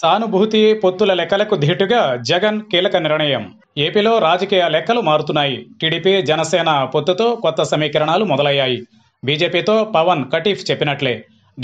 సానుభూతి పొత్తుల లెక్కలకు ధీటుగా జగన్ కీలక నిర్ణయం ఏపీలో రాజకీయ లెక్కలు మారుతున్నాయి టీడీపీ జనసేన పొత్తుతో కొత్త సమీకరణాలు మొదలయ్యాయి బీజేపీతో పవన్ కటీఫ్ చెప్పినట్లే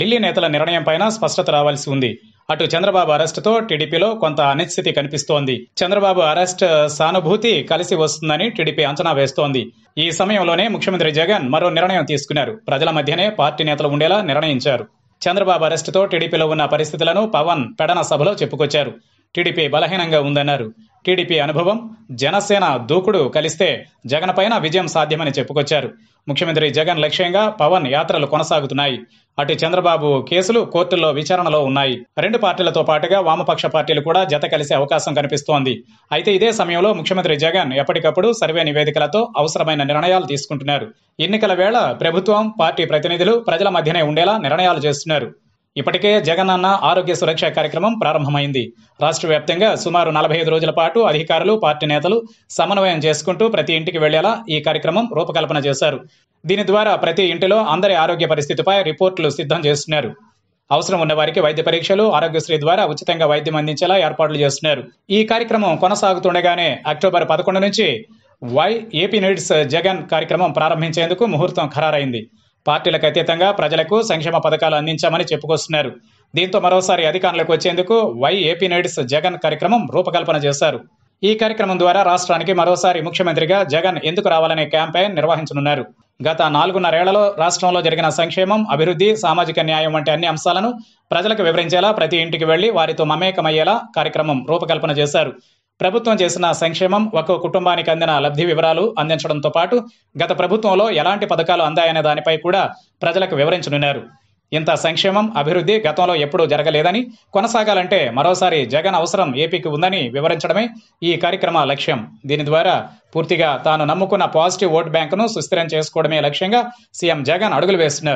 ఢిల్లీ నేతల నిర్ణయంపైన స్పష్టత రావాల్సి ఉంది అటు చంద్రబాబు అరెస్టుతో టీడీపీలో కొంత అనిశ్చితి కనిపిస్తోంది చంద్రబాబు అరెస్ట్ సానుభూతి కలిసి వస్తుందని టీడీపీ అంచనా వేస్తోంది ఈ సమయంలోనే ముఖ్యమంత్రి జగన్ మరో నిర్ణయం తీసుకున్నారు ప్రజల మధ్యనే పార్టీ నేతలు ఉండేలా నిర్ణయించారు చంద్రబాబు అరెస్టుతో టీడీపీలో ఉన్న పరిస్థితులను పవన్ పెడన సభలో చెప్పుకొచ్చారు టీడీపీ బలహీనంగా ఉందన్నారు టీడీపీ అనుభవం జనసేన దూకుడు కలిస్తే జగన్ పైన విజయం సాధ్యమని చెప్పుకొచ్చారు ముఖ్యమంత్రి జగన్ లక్ష్యంగా పవన్ యాత్రలు కొనసాగుతున్నాయి అటు చంద్రబాబు కేసులు కోర్టుల్లో విచారణలో ఉన్నాయి రెండు పార్టీలతో పాటుగా వామపక్ష పార్టీలు కూడా జత కలిసే అవకాశం కనిపిస్తోంది అయితే ఇదే సమయంలో ముఖ్యమంత్రి జగన్ ఎప్పటికప్పుడు సర్వే నివేదికలతో అవసరమైన నిర్ణయాలు తీసుకుంటున్నారు ఎన్నికల వేళ ప్రభుత్వం పార్టీ ప్రతినిధులు ప్రజల మధ్యనే ఉండేలా నిర్ణయాలు చేస్తున్నారు ఇప్పటికే జగన్ అన్న ఆరోగ్య సురక్ష కార్యక్రమం ప్రారంభమైంది రాష్ట్ర వ్యాప్తంగా సుమారు నలభై ఐదు రోజుల పాటు అధికారులు పార్టీ నేతలు సమన్వయం చేసుకుంటూ ప్రతి ఇంటికి వెళ్లేలా ఈ కార్యక్రమం రూపకల్పన చేశారు దీని ద్వారా ప్రతి ఇంటిలో అందరి ఆరోగ్య పరిస్థితిపై రిపోర్టులు సిద్ధం చేస్తున్నారు అవసరం ఉన్న వారికి వైద్య పరీక్షలు ఆరోగ్యశ్రీ ద్వారా ఉచితంగా వైద్యం అందించేలా ఏర్పాట్లు చేస్తున్నారు ఈ కార్యక్రమం కొనసాగుతుండగానే అక్టోబర్ పదకొండు నుంచి వై ఏపీ నీడ్స్ జగన్ కార్యక్రమం ప్రారంభించేందుకు ముహూర్తం ఖరారైంది పార్టీలకు అతీతంగా ప్రజలకు సంక్షేమ పథకాలు అందించామని చెప్పుకొస్తున్నారు దీంతో మరోసారి అధికారంలోకి వచ్చేందుకు వై ఏపీ జగన్ కార్యక్రమం రూపకల్పన చేశారు ఈ కార్యక్రమం ద్వారా రాష్ట్రానికి మరోసారి ముఖ్యమంత్రిగా జగన్ ఎందుకు రావాలనే క్యాంపెయిన్ నిర్వహించనున్నారు గత నాలుగున్నరేళ్లలో రాష్ట్రంలో జరిగిన సంక్షేమం అభివృద్ధి సామాజిక న్యాయం వంటి అన్ని అంశాలను ప్రజలకు వివరించేలా ప్రతి ఇంటికి వెళ్లి వారితో మమేకమయ్యేలా కార్యక్రమం రూపకల్పన చేశారు ప్రభుత్వం చేసిన సంక్షేమం ఒక్కో కుటుంబానికి అందిన లబ్ధి వివరాలు అందించడంతో పాటు గత ప్రభుత్వంలో ఎలాంటి పథకాలు అందాయనే దానిపై కూడా ప్రజలకు వివరించనున్నారు ఇంత సంక్షేమం అభివృద్ధి గతంలో ఎప్పుడూ జరగలేదని కొనసాగాలంటే మరోసారి జగన్ అవసరం ఏపీకి ఉందని వివరించడమే ఈ కార్యక్రమ లక్ష్యం దీని ద్వారా పూర్తిగా తాను నమ్ముకున్న పాజిటివ్ ఓట్ బ్యాంకును సుస్థిరం చేసుకోవడమే లక్ష్యంగా సీఎం జగన్ అడుగులు వేస్తున్నారు